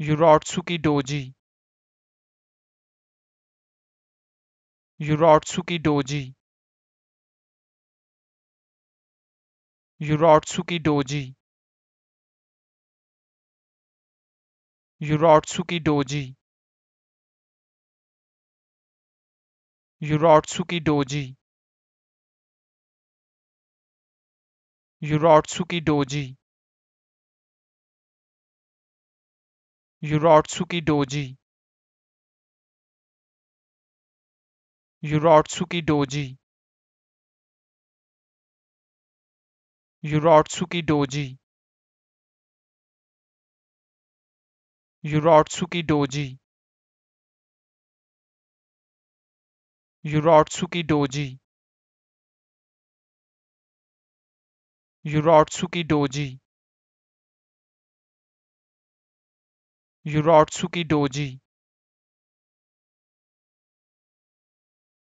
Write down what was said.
Yurotsuki Doji Yurotsuki Doji Yurotsuki Doji Yurotsuki Doji Yurotsuki Doji Yurotsuki Doji Yurotsuki doji Yurotsuki doji Yurotsuki doji Yurotsuki doji Yurotsuki doji Yorotsuki-doji Yuratsuki Doji